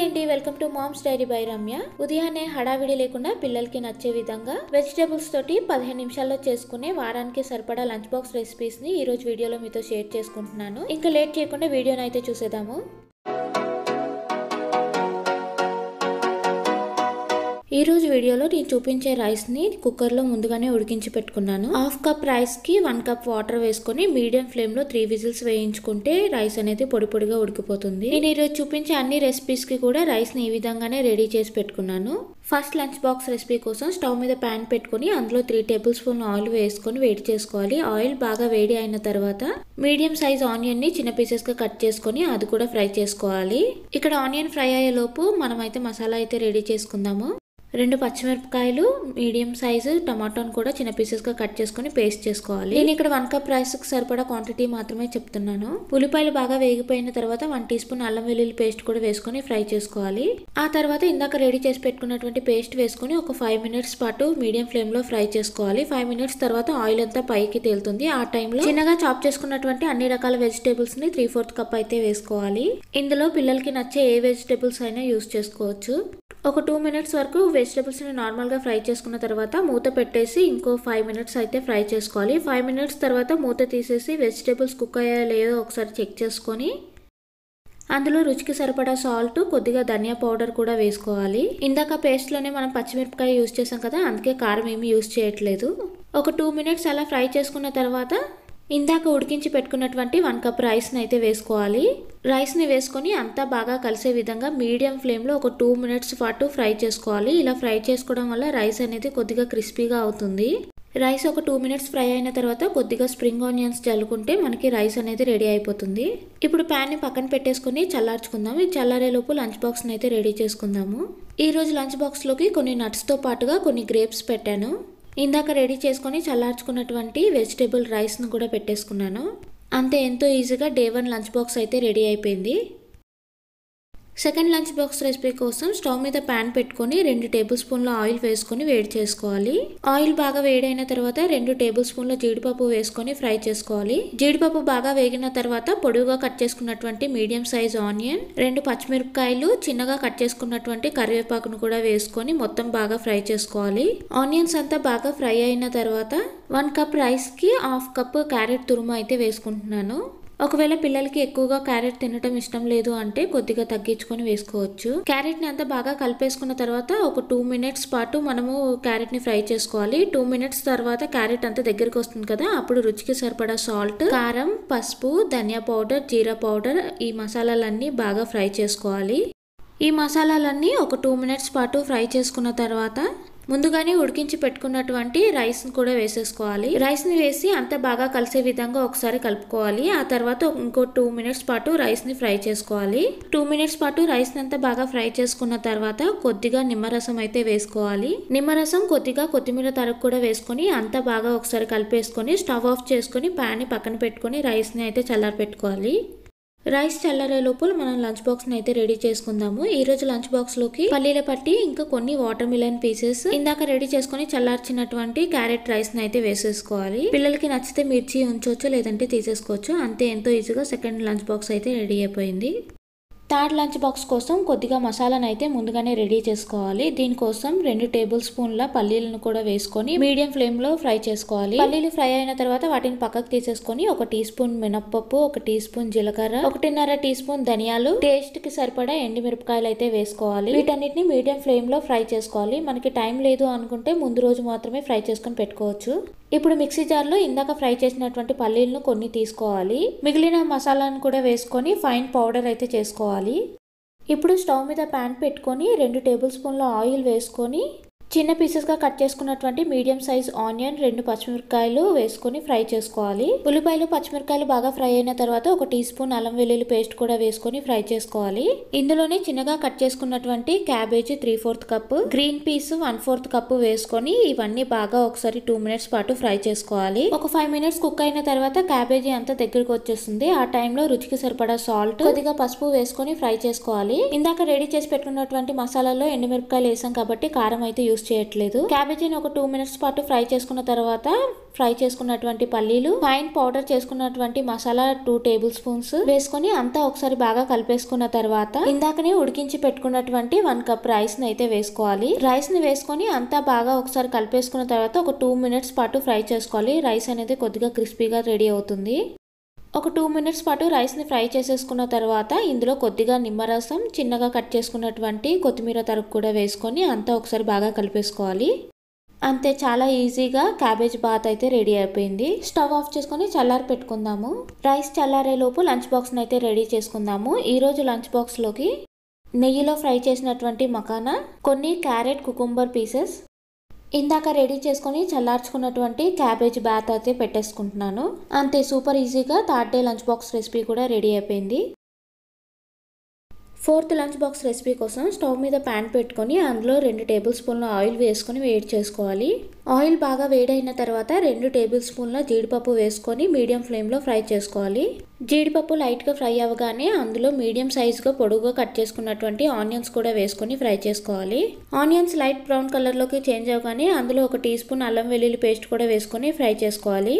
hi అండి welcome to Mom's diary by Ramya ఉదయాన్నే హడావిడి లేకుండా పిల్లలకి నచ్చే విధంగా వెజిటేబుల్స్ తోటి పదిహేను నిమిషాల్లో చేసుకునే వారానికి సరిపడా లంచ్ బాక్స్ రెసిపీస్ ని ఈ రోజు వీడియోలో మీతో షేర్ చేసుకుంటున్నాను ఇంకా లేట్ చేయకుండా వీడియోనైతే చూసేదాము ఈరోజు వీడియోలో నేను చూపించే రైస్ని కుక్కర్లో ముందుగానే ఉడికించి పెట్టుకున్నాను హాఫ్ కప్ రైస్కి వన్ కప్ వాటర్ వేసుకొని మీడియం ఫ్లేమ్లో త్రీ విజిల్స్ వేయించుకుంటే రైస్ అనేది పొడి పొడిగా ఉడికిపోతుంది నేను ఈరోజు చూపించే అన్ని రెసిపీస్కి కూడా రైస్ని ఈ విధంగానే రెడీ చేసి పెట్టుకున్నాను ఫస్ట్ లంచ్ బాక్స్ రెసిపీ కోసం స్టవ్ మీద ప్యాన్ పెట్టుకుని అందులో త్రీ టేబుల్ స్పూన్ ఆయిల్ వేసుకొని వేడి చేసుకోవాలి ఆయిల్ బాగా వేడి అయిన తర్వాత మీడియం సైజ్ ఆనియన్ని చిన్న పీసెస్గా కట్ చేసుకొని అది కూడా ఫ్రై చేసుకోవాలి ఇక్కడ ఆనియన్ ఫ్రై అయ్యేలోపు మనమైతే మసాలా అయితే రెడీ చేసుకుందాము రెండు పచ్చిమిరపకాయలు మీడియం సైజు టమాటోని కూడా చిన్న పీసెస్గా కట్ చేసుకుని పేస్ట్ చేసుకోవాలి నేను ఇక్కడ వన్ కప్ రైస్కి సరిపడా క్వాంటిటీ మాత్రమే చెప్తున్నాను పులిపాయలు బాగా వేగిపోయిన తర్వాత వన్ టీ స్పూన్ అల్లం వెల్లుల్లి పేస్ట్ కూడా వేసుకొని ఫ్రై చేసుకోవాలి ఆ తర్వాత ఇందాక రెడీ చేసి పెట్టుకున్నటువంటి పేస్ట్ వేసుకుని ఒక ఫైవ్ మినిట్స్ పాటు మీడియం ఫ్లేమ్లో ఫ్రై చేసుకోవాలి ఫైవ్ మినిట్స్ తర్వాత ఆయిల్ అంతా పైకి తేలుతుంది ఆ టైంలో చిన్నగా చాప్ చేసుకున్నటువంటి అన్ని రకాల వెజిటేబుల్స్ని త్రీ ఫోర్త్ కప్ అయితే వేసుకోవాలి ఇందులో పిల్లలకి నచ్చే ఏ వెజిటేబుల్స్ అయినా యూస్ చేసుకోవచ్చు ఒక టూ మినిట్స్ వరకు వెజిటబుల్స్ని నార్మల్గా ఫ్రై చేసుకున్న తర్వాత మూత పెట్టేసి ఇంకో ఫైవ్ మినిట్స్ అయితే ఫ్రై చేసుకోవాలి ఫైవ్ మినిట్స్ తర్వాత మూత తీసేసి వెజిటబుల్స్ కుక్ అయ్యా లేదో ఒకసారి చెక్ చేసుకొని అందులో రుచికి సరిపడా సాల్ట్ కొద్దిగా ధనియా పౌడర్ కూడా వేసుకోవాలి ఇందాక పేస్ట్లోనే మనం పచ్చిమిరపకాయ యూజ్ చేసాం కదా అందుకే కారం ఏమి యూజ్ చేయట్లేదు ఒక టూ మినిట్స్ అలా ఫ్రై చేసుకున్న తర్వాత ఇందాక ఉడికించి పెట్టుకున్నటువంటి వన్ కప్ రైస్ని అయితే వేసుకోవాలి రైస్ని వేసుకొని అంతా బాగా కలిసే విధంగా మీడియం ఫ్లేమ్లో ఒక టూ మినిట్స్ పాటు ఫ్రై చేసుకోవాలి ఇలా ఫ్రై చేసుకోవడం వల్ల రైస్ అనేది కొద్దిగా క్రిస్పీగా అవుతుంది రైస్ ఒక టూ మినిట్స్ ఫ్రై అయిన తర్వాత కొద్దిగా స్ప్రింగ్ ఆనియన్స్ చల్లుకుంటే మనకి రైస్ అనేది రెడీ అయిపోతుంది ఇప్పుడు ప్యాన్ని పక్కన పెట్టేసుకొని చల్లార్చుకుందాం ఇది చల్లారేలోపు లంచ్ బాక్స్ని అయితే రెడీ చేసుకుందాము ఈరోజు లంచ్ బాక్స్లోకి కొన్ని నట్స్తో పాటుగా కొన్ని గ్రేప్స్ పెట్టాను ఇందాక రెడీ చేసుకొని చల్లార్చుకున్నటువంటి వెజిటేబుల్ రైస్ను కూడా పెట్టేసుకున్నాను అంతే ఎంతో ఈజీగా డే వన్ లంచ్ బాక్స్ అయితే రెడీ అయిపోయింది సెకండ్ లంచ్ బాక్స్ రెసిపీ కోసం స్టవ్ మీద ప్యాన్ పెట్టుకొని రెండు టేబుల్ స్పూన్ల ఆయిల్ వేసుకొని వేడి చేసుకోవాలి ఆయిల్ బాగా వేడైన తర్వాత రెండు టేబుల్ స్పూన్ల జీడిపప్పు వేసుకొని ఫ్రై చేసుకోవాలి జీడిపప్పు బాగా వేగిన తర్వాత పొడుగుగా కట్ చేసుకున్నటువంటి మీడియం సైజ్ ఆనియన్ రెండు పచ్చిమిరపకాయలు చిన్నగా కట్ చేసుకున్నటువంటి కరివేపాకును కూడా వేసుకొని మొత్తం బాగా ఫ్రై చేసుకోవాలి ఆనియన్స్ అంతా బాగా ఫ్రై అయిన తర్వాత వన్ కప్ రైస్కి హాఫ్ కప్ క్యారెట్ తురుము అయితే వేసుకుంటున్నాను ఒకవేళ పిల్లలకి ఎక్కువగా క్యారెట్ తినటం ఇష్టం లేదు అంటే కొద్దిగా తగ్గించుకొని వేసుకోవచ్చు క్యారెట్ని అంతా బాగా కలిపేసుకున్న తర్వాత ఒక టూ మినిట్స్ పాటు మనము క్యారెట్ని ఫ్రై చేసుకోవాలి టూ మినిట్స్ తర్వాత క్యారెట్ అంతా దగ్గరికి వస్తుంది కదా అప్పుడు రుచికి సరిపడా సాల్ట్ కారం పసుపు ధనియా పౌడర్ జీరా పౌడర్ ఈ మసాలాలన్నీ బాగా ఫ్రై చేసుకోవాలి ఈ మసాలాలన్నీ ఒక టూ మినిట్స్ పాటు ఫ్రై చేసుకున్న తర్వాత ముందుగానే ఉడికించి పెట్టుకున్నటువంటి రైస్ని కూడా వేసేసుకోవాలి రైస్ని వేసి అంత బాగా కలిసే విధంగా ఒకసారి కలుపుకోవాలి ఆ తర్వాత ఇంకో టూ మినిట్స్ పాటు రైస్ని ఫ్రై చేసుకోవాలి టూ మినిట్స్ పాటు రైస్ని అంతా బాగా ఫ్రై చేసుకున్న తర్వాత కొద్దిగా నిమ్మరసం అయితే వేసుకోవాలి నిమ్మరసం కొద్దిగా కొత్తిమీర తరగ కూడా వేసుకొని అంతా బాగా ఒకసారి కలిపేసుకొని స్టవ్ ఆఫ్ చేసుకొని ప్యాన్ని పక్కన పెట్టుకొని రైస్ని అయితే చల్లారి పెట్టుకోవాలి రైస్ చల్లరే లోపల మనం లంచ్ బాక్స్ అయితే రెడీ చేసుకుందాము ఈ రోజు లంచ్ బాక్స్ లోకి పల్లీల పట్టి ఇంకా కొన్ని వాటర్ మిలన్ పీసెస్ ఇందాక రెడీ చేసుకుని చల్లార్చినటువంటి క్యారెట్ రైస్ ని అయితే వేసేసుకోవాలి పిల్లలకి నచ్చితే మిర్చి ఉంచవచ్చు లేదంటే తీసేసుకోవచ్చు అంతే ఎంతో ఈజీగా సెకండ్ లంచ్ బాక్స్ అయితే రెడీ అయిపోయింది థర్డ్ లంచ్ బాక్స్ కోసం కొద్దిగా మసాలాను అయితే ముందుగానే రెడీ చేసుకోవాలి దీనికోసం రెండు టేబుల్ స్పూన్ల పల్లీలను కూడా వేసుకొని మీడియం ఫ్లేమ్లో ఫ్రై చేసుకోవాలి పల్లీలు ఫ్రై అయిన తర్వాత వాటిని పక్కకు తీసేసుకొని ఒక టీ స్పూన్ మినప్పప్పు ఒక టీ స్పూన్ జీలకర్ర ఒకటిన్నర టీ స్పూన్ ధనియాలు టేస్ట్ కి సరిపడా ఎండి మిరపకాయలు అయితే వేసుకోవాలి వీటన్నిటిని మీడియం ఫ్లేమ్లో ఫ్రై చేసుకోవాలి మనకి టైం లేదు అనుకుంటే ముందు రోజు మాత్రమే ఫ్రై చేసుకొని పెట్టుకోవచ్చు ఇప్పుడు మిక్సీ జార్లో ఇందాక ఫ్రై చేసినటువంటి పల్లీలను కొన్ని తీసుకోవాలి మిగిలిన మసాలాను కూడా వేసుకొని ఫైన్ పౌడర్ అయితే చేసుకోవాలి ఇప్పుడు స్టవ్ మీద ప్యాన్ పెట్టుకొని రెండు టేబుల్ స్పూన్ల ఆయిల్ వేసుకొని చిన్న పీసెస్గా కట్ చేసుకున్నటువంటి మీడియం సైజ్ ఆనియన్ రెండు పచ్చిమిరపకాయలు వేసుకొని ఫ్రై చేసుకోవాలి ఉల్లిపాయలు పచ్చిమిరపకాయలు బాగా ఫ్రై అయిన తర్వాత ఒక టీ స్పూన్ అల్లం వెల్లుల్లి పేస్ట్ కూడా వేసుకొని ఫ్రై చేసుకోవాలి ఇందులోనే చిన్నగా కట్ చేసుకున్నటువంటి cabbage three fourth cup green peas one fourth cup వేసుకొని ఇవన్నీ బాగా ఒకసారి టూ మినిట్స్ పాటు ఫ్రై చేసుకోవాలి ఒక ఫైవ్ మినిట్స్ కుక్ అయిన తర్వాత క్యాబేజీ అంతా దగ్గరకు వచ్చేస్తుంది ఆ టైంలో రుచికి సరిపడా సాల్ట్ కొద్దిగా పసుపు వేసుకొని ఫ్రై చేసుకోవాలి ఇందాక రెడీ చేసి పెట్టుకున్నటువంటి మసాలాలో ఎండుమిరపకాయలు వేసాం కాబట్టి కారం అయితే యూస్ యూస్ చేయట్లేదు క్యాబేజీని ఒక టూ మినిట్స్ పాటు ఫ్రై చేసుకున్న తర్వాత ఫ్రై చేసుకున్నటువంటి పల్లీలు ఫైన్ పౌడర్ చేసుకున్నటువంటి మసాలా టూ టేబుల్ స్పూన్స్ వేసుకొని అంతా ఒకసారి బాగా కలిపేసుకున్న తర్వాత ఇందాకనే ఉడికించి పెట్టుకున్నటువంటి వన్ కప్ రైస్ ని అయితే వేసుకోవాలి రైస్ ని వేసుకొని అంతా బాగా ఒకసారి కలిపేసుకున్న తర్వాత ఒక టూ మినిట్స్ పాటు ఫ్రై చేసుకోవాలి రైస్ అనేది కొద్దిగా క్రిస్పీగా రెడీ అవుతుంది ఒక టూ మినిట్స్ పాటు రైస్ని ఫ్రై చేసేసుకున్న తర్వాత ఇందులో కొద్దిగా నిమ్మరసం చిన్నగా కట్ చేసుకున్నటువంటి కొత్తిమీర తరుగు కూడా వేసుకొని అంతా ఒకసారి బాగా కలిపేసుకోవాలి అంతే చాలా ఈజీగా క్యాబేజ్ బాత్ అయితే రెడీ అయిపోయింది స్టవ్ ఆఫ్ చేసుకొని చల్లారి పెట్టుకుందాము రైస్ చల్లారేలోపు లంచ్ బాక్స్ని అయితే రెడీ చేసుకుందాము ఈరోజు లంచ్ బాక్స్లోకి నెయ్యిలో ఫ్రై చేసినటువంటి మకానా కొన్ని క్యారెట్ కుకుంబర్ పీసెస్ ఇందాక రెడీ చేసుకొని చల్లార్చుకున్నటువంటి క్యాబేజ్ బ్యాత్ అయితే పెట్టేసుకుంటున్నాను అంతే సూపర్ ఈజీగా third day lunch box recipe కూడా రెడీ అయిపోయింది ఫోర్త్ లంచ్ బాక్స్ రెసిపీ కోసం స్టవ్ మీద ప్యాన్ పెట్టుకొని అందులో రెండు టేబుల్ స్పూన్ల ఆయిల్ వేసుకొని వేడి చేసుకోవాలి ఆయిల్ బాగా వేడైన తర్వాత రెండు టేబుల్ స్పూన్ల జీడిపప్పు వేసుకొని మీడియం ఫ్లేమ్లో ఫ్రై చేసుకోవాలి జీడిపప్పు లైట్గా ఫ్రై అవ్వగానే అందులో మీడియం సైజుగా పొడుగుగా కట్ చేసుకున్నటువంటి ఆనియన్స్ కూడా వేసుకొని ఫ్రై చేసుకోవాలి ఆనియన్స్ లైట్ బ్రౌన్ కలర్లోకి చేంజ్ అవ్వగానే అందులో ఒక టీ స్పూన్ అల్లం వెల్లుల్లి పేస్ట్ కూడా వేసుకొని ఫ్రై చేసుకోవాలి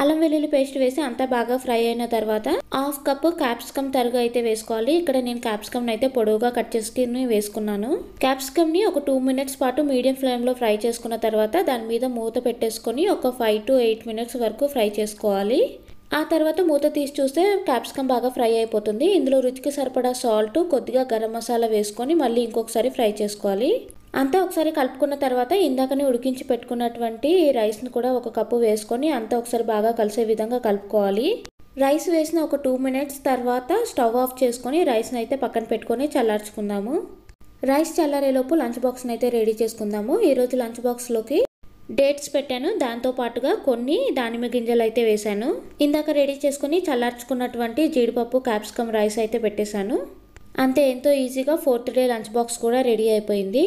అల్లం వెల్లుల్లి పేస్ట్ వేసి అంతా బాగా ఫ్రై అయిన తర్వాత హాఫ్ కప్ క్యాప్సికమ్ తరుగు అయితే వేసుకోవాలి ఇక్కడ నేను క్యాప్సికమ్ అయితే పొడవుగా కట్ చేసుకుని వేసుకున్నాను క్యాప్సికమ్ ని ఒక టూ మినిట్స్ పాటు మీడియం ఫ్లేమ్ లో ఫ్రై చేసుకున్న తర్వాత దాని మీద మూత పెట్టేసుకొని ఒక ఫైవ్ టు ఎయిట్ మినిట్స్ వరకు ఫ్రై చేసుకోవాలి ఆ తర్వాత మూత తీసి చూస్తే క్యాప్సికమ్ బాగా ఫ్రై అయిపోతుంది ఇందులో రుచికి సరిపడా సాల్ట్ కొద్దిగా గరం మసాలా వేసుకొని మళ్ళీ ఇంకొకసారి ఫ్రై చేసుకోవాలి అంతా ఒకసారి కలుపుకున్న తర్వాత ఇందాకనే ఉడికించి పెట్టుకున్నటువంటి రైస్ని కూడా ఒక కప్పు వేసుకొని అంతా ఒకసారి బాగా కలిసే విధంగా కలుపుకోవాలి రైస్ వేసిన ఒక టూ మినిట్స్ తర్వాత స్టవ్ ఆఫ్ చేసుకొని రైస్ని అయితే పక్కన పెట్టుకొని చల్లార్చుకుందాము రైస్ చల్లారేలోపు లంచ్ బాక్స్ని అయితే రెడీ చేసుకుందాము ఈరోజు లంచ్ బాక్స్లోకి డేట్స్ పెట్టాను దాంతో పాటుగా కొన్ని దానిమ్మ గింజలు అయితే వేశాను ఇందాక రెడీ చేసుకుని చల్లార్చుకున్నటువంటి జీడిపప్పు క్యాప్సికమ్ రైస్ అయితే పెట్టేశాను అంతే ఎంతో ఈజీగా ఫోర్త్ డే లంచ్ బాక్స్ కూడా రెడీ అయిపోయింది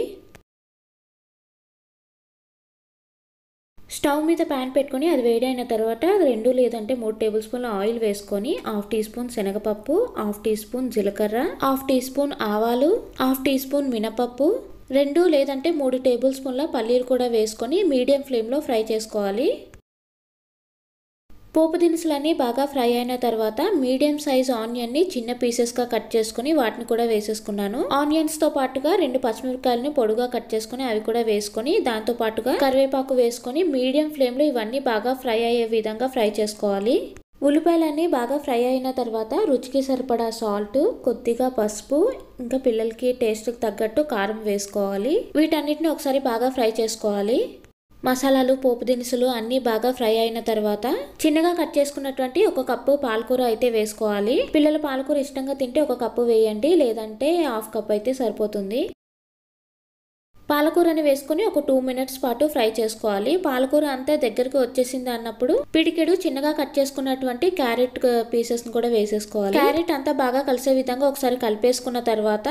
స్టవ్ మీద ప్యాన్ పెట్టుకొని అది వేడైన తర్వాత రెండు లేదంటే మూడు టేబుల్ స్పూన్ల ఆయిల్ వేసుకొని హాఫ్ టీ స్పూన్ శనగపప్పు హాఫ్ టీ స్పూన్ జీలకర్ర హాఫ్ టీ స్పూన్ ఆవాలు హాఫ్ టీ స్పూన్ మినపప్పు రెండు లేదంటే మూడు టేబుల్ స్పూన్ల పల్లీలు కూడా వేసుకొని మీడియం ఫ్లేమ్లో ఫ్రై చేసుకోవాలి పోపు దినుసులన్నీ బాగా ఫ్రై అయిన తర్వాత మీడియం సైజ్ ఆనియన్ ని చిన్న పీసెస్ గా కట్ చేసుకుని వాటిని కూడా వేసేసుకున్నాను ఆనియన్స్ తో పాటుగా రెండు పచ్చిమిరపకాయలను పొడుగా కట్ చేసుకుని అవి కూడా వేసుకుని దాంతో పాటుగా కరివేపాకు వేసుకుని మీడియం ఫ్లేమ్ లో ఇవన్నీ బాగా ఫ్రై అయ్యే విధంగా ఫ్రై చేసుకోవాలి ఉల్లిపాయలన్నీ బాగా ఫ్రై అయిన తర్వాత రుచికి సరిపడా సాల్ట్ కొద్దిగా పసుపు ఇంకా పిల్లలకి టేస్ట్కి తగ్గట్టు కారం వేసుకోవాలి వీటన్నిటిని ఒకసారి బాగా ఫ్రై చేసుకోవాలి మసాలాలు పోపు దినుసులు అన్నీ బాగా ఫ్రై అయిన తర్వాత చిన్నగా కట్ చేసుకున్నటువంటి ఒక కప్పు పాలకూర అయితే వేసుకోవాలి పిల్లలు పాలకూర ఇష్టంగా తింటే ఒక కప్పు వేయండి లేదంటే హాఫ్ కప్ అయితే సరిపోతుంది పాలకూరని వేసుకుని ఒక టూ మినిట్స్ పాటు ఫ్రై చేసుకోవాలి పాలకూర అంతా దగ్గరకు వచ్చేసింది అన్నప్పుడు పిడికెడు చిన్నగా కట్ చేసుకున్నటువంటి క్యారెట్ పీసెస్ కూడా వేసేసుకోవాలి క్యారెట్ అంతా బాగా కలిసే విధంగా ఒకసారి కలిపేసుకున్న తర్వాత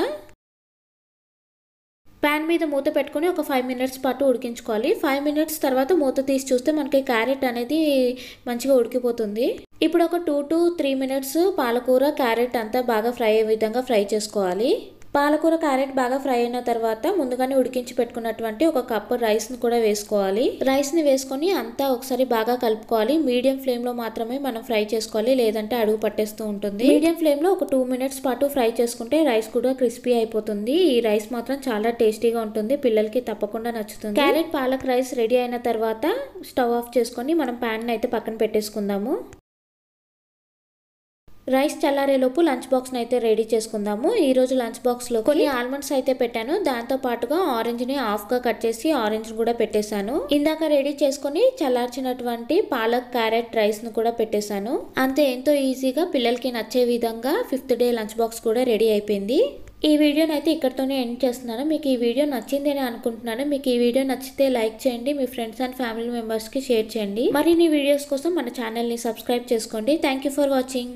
ప్యాన్ మీద మూత పెట్టుకొని ఒక ఫైవ్ మినిట్స్ పాటు ఉడికించుకోవాలి ఫైవ్ మినిట్స్ తర్వాత మూత తీసి చూస్తే మనకి క్యారెట్ అనేది మంచిగా ఉడికిపోతుంది ఇప్పుడు ఒక టూ టు త్రీ మినిట్స్ పాలకూర క్యారెట్ అంతా బాగా ఫ్రై అయ్యే విధంగా ఫ్రై చేసుకోవాలి పాలకూర క్యారెట్ బాగా ఫ్రై అయిన తర్వాత ముందుగానే ఉడికించి పెట్టుకున్నటువంటి ఒక కప్పు రైస్ను కూడా వేసుకోవాలి రైస్ని వేసుకొని అంతా ఒకసారి బాగా కలుపుకోవాలి మీడియం ఫ్లేమ్లో మాత్రమే మనం ఫ్రై చేసుకోవాలి లేదంటే అడుగు పట్టేస్తూ ఉంటుంది మీడియం ఫ్లేమ్లో ఒక టూ మినిట్స్ పాటు ఫ్రై చేసుకుంటే రైస్ కూడా క్రిస్పీ అయిపోతుంది ఈ రైస్ మాత్రం చాలా టేస్టీగా ఉంటుంది పిల్లలకి తప్పకుండా నచ్చుతుంది క్యారెట్ పాలక్ రైస్ రెడీ అయిన తర్వాత స్టవ్ ఆఫ్ చేసుకొని మనం ప్యాన్ అయితే పక్కన పెట్టేసుకుందాము రైస్ చల్లారేలోపు లంచ్ బాక్స్ని అయితే రెడీ చేసుకుందాము ఈరోజు లంచ్ బాక్స్లో కొన్ని ఆల్మండ్స్ అయితే పెట్టాను దాంతో పాటుగా ఆరెంజ్ని హాఫ్గా కట్ చేసి ఆరెంజ్ని కూడా పెట్టేశాను ఇందాక రెడీ చేసుకొని చల్లార్చినటువంటి పాలక్ క్యారెట్ రైస్ను కూడా పెట్టేశాను అంతే ఎంతో ఈజీగా పిల్లలకి నచ్చే విధంగా ఫిఫ్త్ డే లంచ్ బాక్స్ కూడా రెడీ అయిపోయింది ఈ వీడియోని అయితే ఇక్కడితోనే ఎండ్ చేస్తున్నాను మీకు ఈ వీడియో అని అనుకుంటున్నాను మీకు ఈ వీడియో నచ్చితే లైక్ చేయండి మీ ఫ్రెండ్స్ అండ్ ఫ్యామిలీ మెంబర్స్కి షేర్ చేయండి మరిన్ని వీడియోస్ కోసం మన ఛానల్ని సబ్స్క్రైబ్ చేసుకోండి థ్యాంక్ ఫర్ వాచింగ్